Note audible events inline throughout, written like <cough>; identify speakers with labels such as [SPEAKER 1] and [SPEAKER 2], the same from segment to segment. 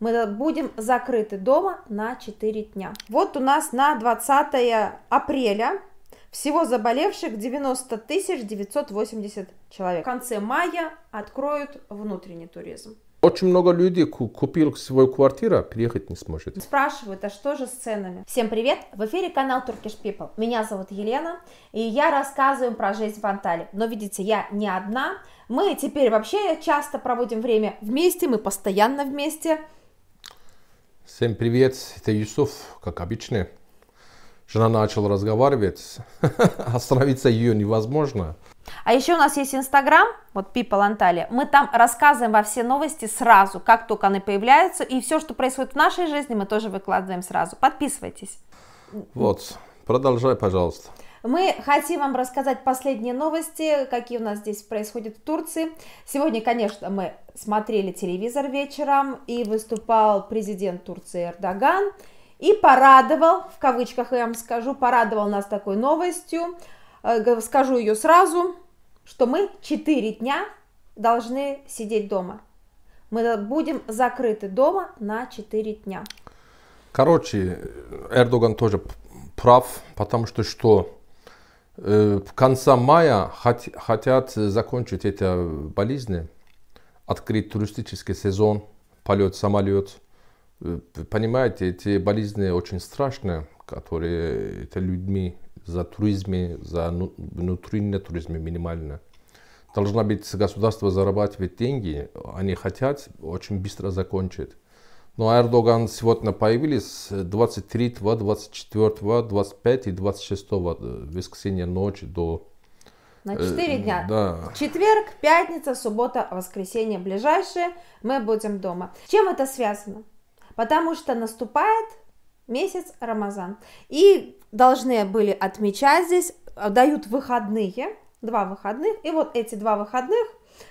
[SPEAKER 1] мы будем закрыты дома на 4 дня. Вот у нас на 20 апреля всего заболевших 90 980 человек. В конце мая откроют внутренний туризм.
[SPEAKER 2] Очень много людей купил свою квартиру, а приехать не сможет.
[SPEAKER 1] Спрашивают, а что же с ценами? Всем привет! В эфире канал Turkish People. Меня зовут Елена, и я рассказываю про жизнь в Анталии. Но видите, я не одна. Мы теперь вообще часто проводим время вместе, мы постоянно вместе.
[SPEAKER 2] Всем привет, это Юсуф, как обычно. Жена начала разговаривать, <laughs> остановиться ее невозможно.
[SPEAKER 1] А еще у нас есть Инстаграм, вот People Antalya. Мы там рассказываем во все новости сразу, как только они появляются. И все, что происходит в нашей жизни, мы тоже выкладываем сразу. Подписывайтесь.
[SPEAKER 2] Вот, продолжай, пожалуйста.
[SPEAKER 1] Мы хотим вам рассказать последние новости, какие у нас здесь происходят в Турции. Сегодня, конечно, мы смотрели телевизор вечером, и выступал президент Турции Эрдоган, и порадовал, в кавычках я вам скажу, порадовал нас такой новостью, э, скажу ее сразу, что мы 4 дня должны сидеть дома. Мы будем закрыты дома на 4 дня.
[SPEAKER 2] Короче, э, Эрдоган тоже прав, потому что что? Э, в конце мая хотят закончить эти болезни, открыть туристический сезон, полет, самолет. Э, понимаете, эти болезни очень страшные, которые это людьми за туризме, за ну, внутренний туризм минимально. Должна быть государство зарабатывать деньги, они хотят очень быстро закончить. Но ну, а Эрдоган сегодня появились 23, 24, 25 и 26 э, воскресенья ночи до... Э, На 4 э, дня. Да.
[SPEAKER 1] Четверг, пятница, суббота, воскресенье ближайшие. Мы будем дома. Чем это связано? Потому что наступает месяц Рамазан. И должны были отмечать здесь, э, дают выходные, два выходных. И вот эти два выходных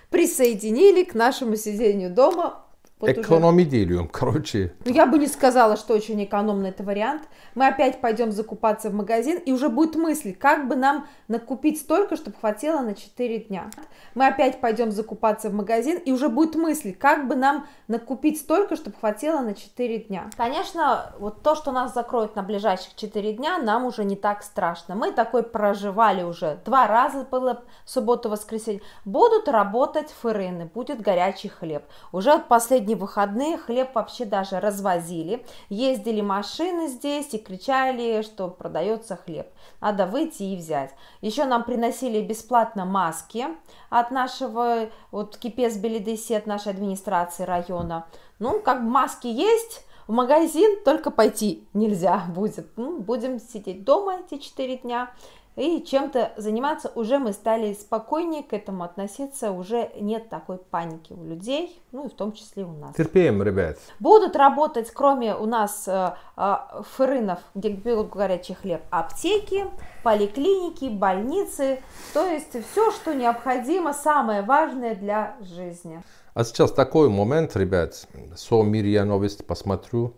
[SPEAKER 1] присоединили к нашему сидению дома вот Экономи
[SPEAKER 2] уже... <laughs> короче.
[SPEAKER 1] Ну, я бы не сказала, что очень экономный это вариант. Мы опять пойдем закупаться в магазин, и уже будет мысль, как бы нам накупить столько, чтобы хватило на 4 дня. Мы опять пойдем закупаться в магазин, и уже будет мысль, как бы нам накупить столько, чтобы хватило на 4 дня. Конечно, вот то, что нас закроют на ближайших 4 дня, нам уже не так страшно. Мы такой проживали уже. Два раза было субботу-воскресенье. Будут работать фырыны, будет горячий хлеб. Уже последний дни выходные хлеб вообще даже развозили. Ездили машины здесь и кричали, что продается хлеб. Надо выйти и взять. Еще нам приносили бесплатно маски от нашего, вот Кипес Белидеси, от нашей администрации района. Ну, как бы маски есть, в магазин только пойти нельзя будет. Ну, будем сидеть дома эти четыре дня и чем-то заниматься, уже мы стали спокойнее к этому относиться, уже нет такой паники у людей, ну и в том числе у нас.
[SPEAKER 2] Терпеем, ребят.
[SPEAKER 1] Будут работать, кроме у нас э, э, фрынов, где берут горячий хлеб, аптеки, поликлиники, больницы, то есть все, что необходимо, самое важное для жизни.
[SPEAKER 2] А сейчас такой момент, ребят, со мир я новость посмотрю,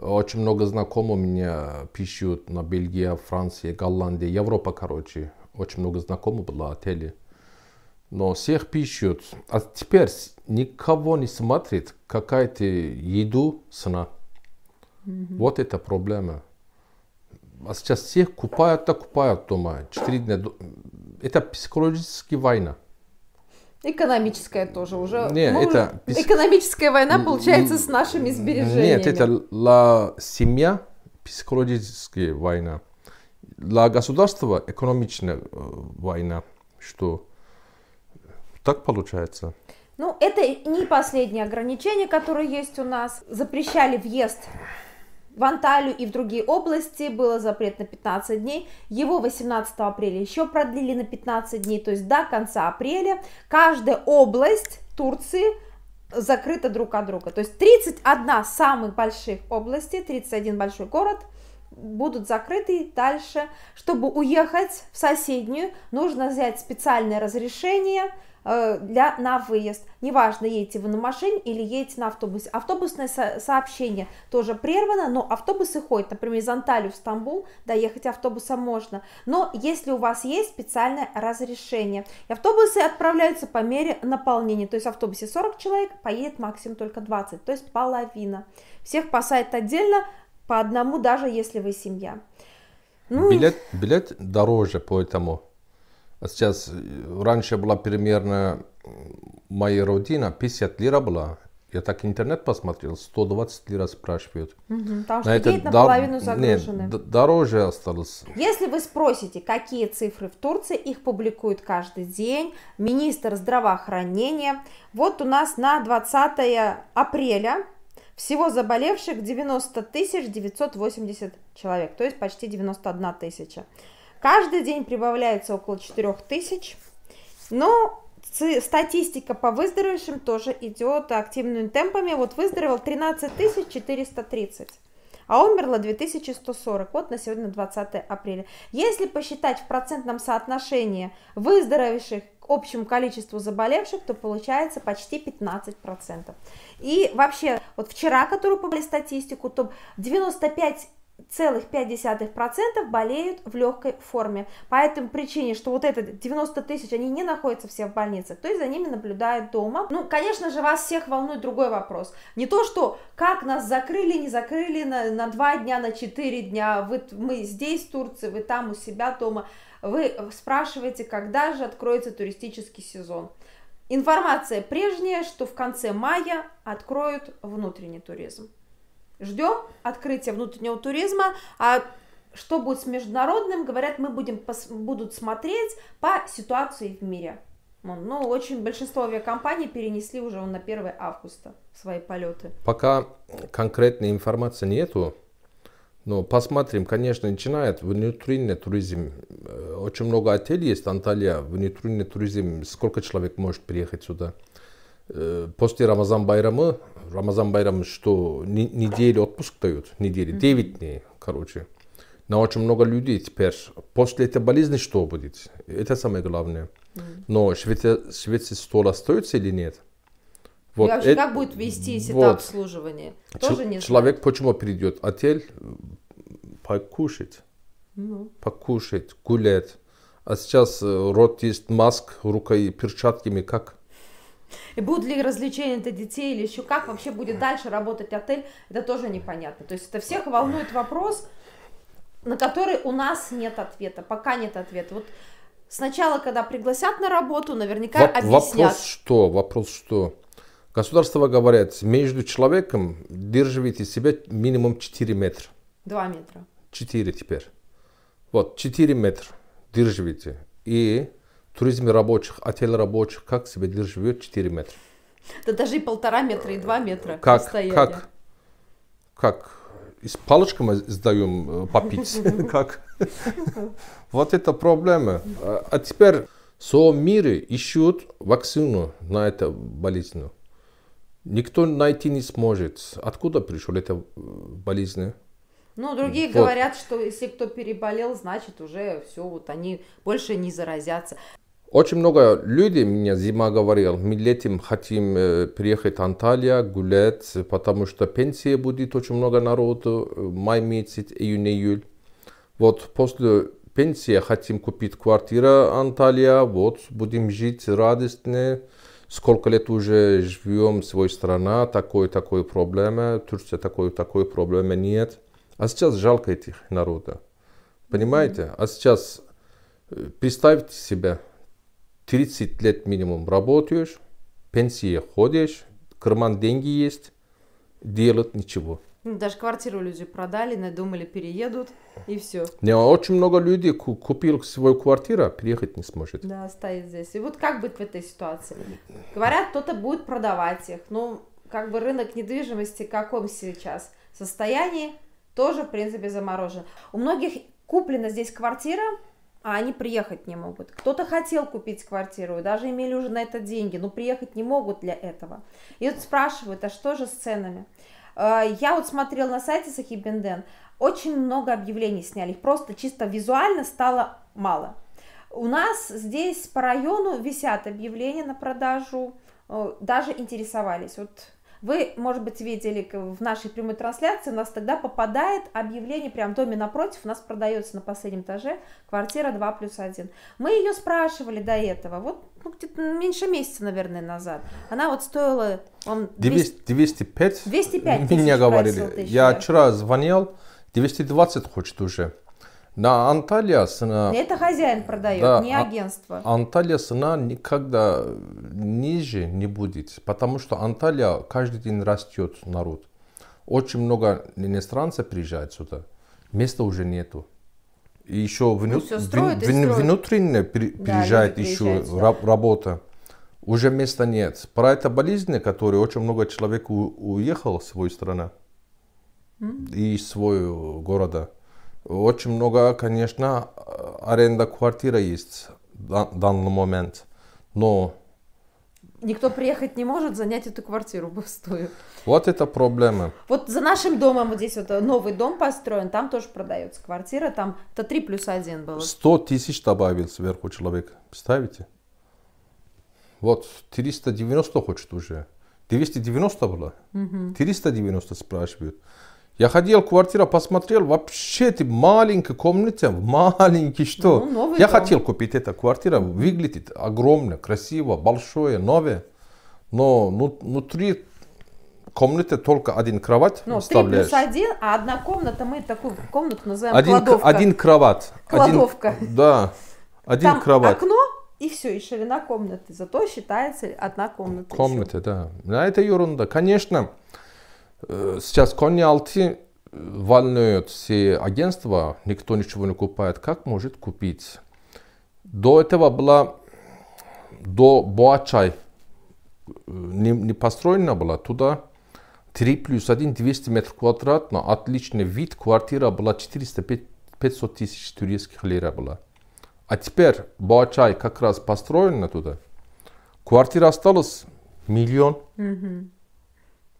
[SPEAKER 2] очень много знакомых меня пишут на Бельгия, Франция, Голландия, Европа, короче. Очень много знакомых было отели. Но всех пишут. А теперь никого не смотрит какая-то еду сна. Mm-hmm. Вот это проблема. А сейчас всех купают, так купают дома. Четыре дня. Это психологическая война
[SPEAKER 1] экономическая тоже уже. не мы ну, это... Экономическая война получается с нашими сбережениями. Нет, это
[SPEAKER 2] ла семья психологическая война. Для государства экономичная э, война, что так получается.
[SPEAKER 1] Ну, это не последнее ограничение, которое есть у нас. Запрещали въезд в Анталию и в другие области было запрет на 15 дней. Его 18 апреля еще продлили на 15 дней, то есть до конца апреля каждая область Турции закрыта друг от друга. То есть 31 самых больших области, 31 большой город будут закрыты дальше. Чтобы уехать в соседнюю, нужно взять специальное разрешение, Э, для, на выезд. Неважно, едете вы на машине или едете на автобусе. Автобусное со- сообщение тоже прервано, но автобусы ходят. Например, из Анталии в Стамбул доехать автобусом можно. Но если у вас есть специальное разрешение. И автобусы отправляются по мере наполнения. То есть в автобусе 40 человек, поедет максимум только 20, то есть половина. Всех посадят отдельно, по одному, даже если вы семья. Ну, билет,
[SPEAKER 2] билет дороже, поэтому а сейчас, э, раньше была примерно моя родина, 50 лира была. Я так интернет посмотрел, 120 лира спрашивают.
[SPEAKER 1] Угу. Потому что это наполовину дор... загружены. Нет,
[SPEAKER 2] дороже осталось.
[SPEAKER 1] Если вы спросите, какие цифры в Турции, их публикуют каждый день. Министр здравоохранения. Вот у нас на 20 апреля всего заболевших 90 980 человек, то есть почти 91 тысяча. Каждый день прибавляется около 4 тысяч. Но статистика по выздоровевшим тоже идет активными темпами. Вот выздоровел 13 430 а умерло 2140, вот на сегодня 20 апреля. Если посчитать в процентном соотношении выздоровевших к общему количеству заболевших, то получается почти 15%. И вообще, вот вчера, которую побрали статистику, то 95 0,5% болеют в легкой форме. По этой причине, что вот это 90 тысяч, они не находятся все в больнице, то есть за ними наблюдают дома. Ну, конечно же, вас всех волнует другой вопрос. Не то, что как нас закрыли, не закрыли на, на 2 дня, на 4 дня, вы, мы здесь, в Турции, вы там у себя дома. Вы спрашиваете, когда же откроется туристический сезон. Информация прежняя, что в конце мая откроют внутренний туризм. Ждем открытия внутреннего туризма, а что будет с международным, говорят, мы будем будут смотреть по ситуации в мире. Ну, очень большинство авиакомпаний перенесли уже на 1 августа свои полеты.
[SPEAKER 2] Пока конкретной информации нету, но посмотрим, конечно, начинает внутренний туризм. Э, очень много отелей есть в Анталия. А внутренний туризм, сколько человек может приехать сюда? Э, после Рамазан байрамы, Рамазан байрамы, что неделю отпуск дают, недели, 9 дней, короче. На очень много людей теперь. После этой болезни что будет? Это самое главное. Но Швеция, Швеция стол остается или нет? Вот как, это, как будет вестись вот. это обслуживание? Тоже не человек знает. почему придет? Отель покушать, ну. покушать, гулять. А сейчас э, рот есть маск, рукой перчатками, как?
[SPEAKER 1] И будут ли развлечения для детей или еще как вообще будет дальше работать отель, это тоже непонятно. То есть это всех волнует вопрос, на который у нас нет ответа, пока нет ответа. Вот сначала, когда пригласят на работу, наверняка Воп- объяснят. Вопрос
[SPEAKER 2] что? Вопрос что? Государство говорит, между человеком держите себя минимум 4 метра. 2 метра. 4 теперь. Вот, 4 метра держите. И туризме рабочих, отель рабочих, как Сибедир живет 4 метра.
[SPEAKER 1] Да даже и полтора метра, и два метра как, расстояние. Как,
[SPEAKER 2] как и с палочками сдаем э, попить, <laughs> как. Вот это проблема. А, а теперь со мире ищут вакцину на эту болезнь. Никто найти не сможет. Откуда пришел эта э, болезнь? Ну, другие вот. говорят,
[SPEAKER 1] что если кто переболел, значит уже все, вот они больше не заразятся.
[SPEAKER 2] Очень много людей меня зима говорил, мы летом хотим э, приехать в Анталия гулять, потому что пенсия будет очень много народу, э, май месяц, июнь, июль. Вот после пенсии хотим купить квартиру Анталия, вот будем жить радостно. Сколько лет уже живем в своей стране, такой-такой проблемы, Турция такой-такой проблемы нет. А сейчас жалко этих народа. Понимаете? А сейчас э, представьте себя, 30 лет минимум работаешь, пенсия ходишь, карман деньги есть, делать ничего.
[SPEAKER 1] Ну, даже квартиру люди продали, надумали, переедут, и все.
[SPEAKER 2] Не, очень много людей купил свою квартиру, а переехать не сможет.
[SPEAKER 1] Да, стоит здесь. И вот как быть в этой ситуации? Говорят, кто-то будет продавать их. Ну, как бы рынок недвижимости в каком сейчас состоянии, тоже, в принципе, заморожен. У многих куплена здесь квартира, а они приехать не могут. Кто-то хотел купить квартиру, даже имели уже на это деньги, но приехать не могут для этого. И вот спрашивают, а что же с ценами? А, я вот смотрела на сайте Сахибенден, очень много объявлений сняли, их просто чисто визуально стало мало. У нас здесь по району висят объявления на продажу, э, даже интересовались. Вот вы, может быть, видели в нашей прямой трансляции, у нас тогда попадает объявление, прям в доме напротив, у нас продается на последнем этаже квартира 2 плюс 1. Мы ее спрашивали до этого, вот ну, где-то меньше месяца, наверное, назад. Она вот стоила... Он 200,
[SPEAKER 2] 205? 205 Меня говорили. Я вчера звонил, 220 хочет уже. На Анталия цена... Это
[SPEAKER 1] хозяин продает, да, не а агентство.
[SPEAKER 2] Анталия цена никогда ниже не будет, потому что Анталия каждый день растет народ. Очень много иностранцев приезжает сюда, места уже нету. И еще вну... ну, внутренне при... да, приезжает еще да. работа. Уже места нет. Про это болезни, которые очень много человек у... уехал с своей страны mm. и из своего города. Очень много, конечно, аренда квартира есть в данный момент, но...
[SPEAKER 1] Никто приехать не может занять эту квартиру пустую.
[SPEAKER 2] Вот это проблема.
[SPEAKER 1] Вот за нашим домом, вот здесь вот новый дом построен, там тоже продается квартира, там то 3 плюс 1 было.
[SPEAKER 2] 100 тысяч добавил сверху человек, представите? Вот 390 хочет уже. 290 было, угу. 390 спрашивают. Я ходил в квартиру, посмотрел, вообще ты маленькая комната, маленький что. Ну, новый Я дом. хотел купить эту квартиру, выглядит огромно, красиво, большое, новое. Но ну, внутри комнаты только один кровать Ну, три плюс
[SPEAKER 1] один, а одна комната, мы такую комнату называем один, кладовка. Один кровать. Кладовка. Один, да,
[SPEAKER 2] один Там кровать.
[SPEAKER 1] окно, и все, и ширина комнаты. Зато считается одна комната. Комната,
[SPEAKER 2] еще. да. Да, это ерунда. Конечно, Э, сейчас Кониалти э, волнует все агентства, никто ничего не купает. Как может купить? До этого была, до Боачай э, не, не построена была, туда 3 плюс 1, 200 метров квадратно, отличный вид, квартира была 400-500 тысяч турецких лира была. А теперь Боачай как раз построена туда. Квартира осталась миллион. Mm-hmm.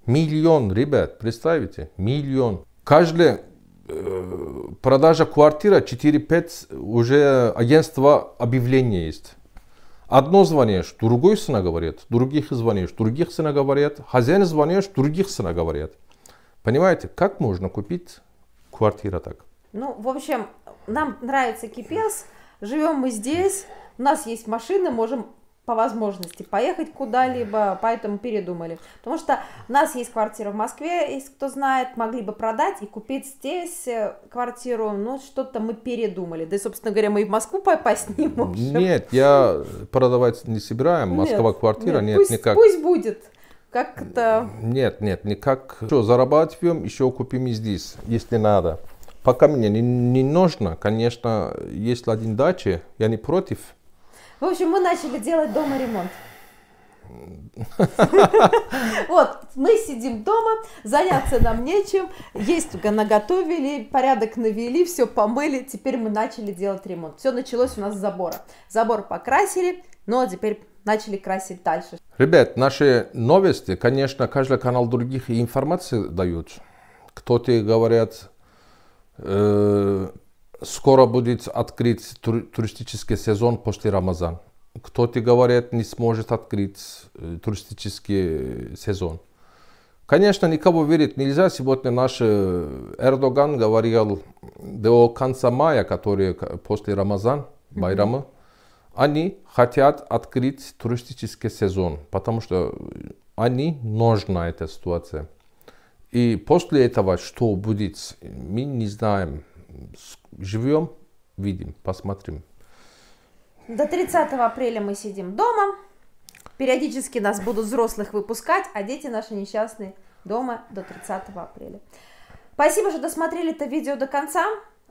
[SPEAKER 2] Миллион, ребят, представите, миллион. Каждая э, продажа квартира 4-5 уже агентство объявления есть. Одно звонишь, другой сына говорит, других звонишь, других сына говорят, хозяин звонишь, других сына говорят. Понимаете, как можно купить квартиру так?
[SPEAKER 1] Ну, в общем, нам нравится Кипес, живем мы здесь, у нас есть машины, можем по возможности поехать куда-либо, поэтому передумали. Потому что у нас есть квартира в Москве, если кто знает, могли бы продать и купить здесь э, квартиру, но ну, что-то мы передумали. Да и, собственно говоря, мы и в Москву попасть не можем.
[SPEAKER 2] Нет, я продавать не собираем, Москва нет, квартира, нет, нет пусть, никак. Пусть
[SPEAKER 1] будет. Как-то...
[SPEAKER 2] Нет, нет, никак. Что, зарабатываем, еще купим и здесь, если надо. Пока мне не, не нужно, конечно, если один дача, я не против,
[SPEAKER 1] в общем, мы начали делать дома ремонт. <laughs> Вот, мы сидим дома, заняться нам нечем, есть наготовили, порядок навели, все помыли, теперь мы начали делать ремонт. Все началось у нас с забора. Забор покрасили, но ну, а теперь начали красить дальше.
[SPEAKER 2] Ребят, наши новости, конечно, каждый канал других информации дают. Кто-то говорят, э, скоро будет открыт туристический сезон после Рамазан. Кто-то говорит, не сможет открыть э, туристический э, сезон. Конечно, никого верить нельзя. Сегодня наш э, Эрдоган говорил до конца мая, который после Рамазан, Байрама, они хотят открыть туристический сезон, потому что они нужна эта ситуация. И после этого что будет, мы не знаем живем, видим, посмотрим.
[SPEAKER 1] До 30 апреля мы сидим дома. Периодически нас будут взрослых выпускать, а дети наши несчастные дома до 30 апреля. Спасибо, что досмотрели это видео до конца.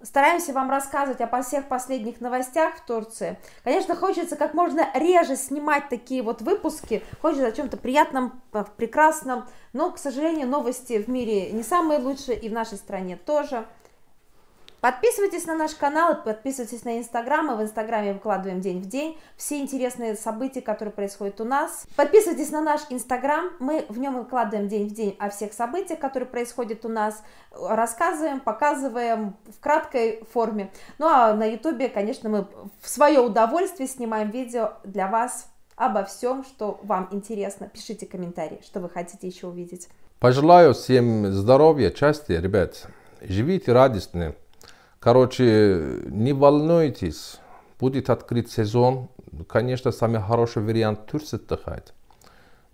[SPEAKER 1] Стараемся вам рассказывать о всех последних новостях в Турции. Конечно, хочется как можно реже снимать такие вот выпуски. Хочется о чем-то приятном, прекрасном. Но, к сожалению, новости в мире не самые лучшие и в нашей стране тоже. Подписывайтесь на наш канал, подписывайтесь на Инстаграм, мы а в Инстаграме выкладываем день в день все интересные события, которые происходят у нас. Подписывайтесь на наш Инстаграм, мы в нем выкладываем день в день о всех событиях, которые происходят у нас, рассказываем, показываем в краткой форме. Ну а на Ютубе, конечно, мы в свое удовольствие снимаем видео для вас обо всем, что вам интересно. Пишите комментарии, что вы хотите еще увидеть.
[SPEAKER 2] Пожелаю всем здоровья, счастья, ребят. Живите радостно. Короче, не волнуйтесь, будет открыт сезон. Конечно, самый хороший вариант Турция отдыхать.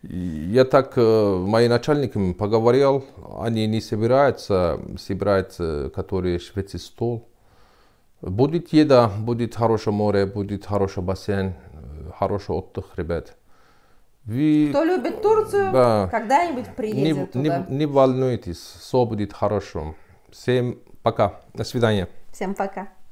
[SPEAKER 2] Я так, э, мои начальниками поговорил, они не собираются, собираются, э, которые шведский стол. Будет еда, будет хорошее море, будет хороший бассейн, э, хороший отдых, ребят. Вы... Кто любит Турцию, да. когда-нибудь приедет не, туда. Не, не волнуйтесь, все будет хорошо. Всем Пока. До свидания.
[SPEAKER 1] Всем пока.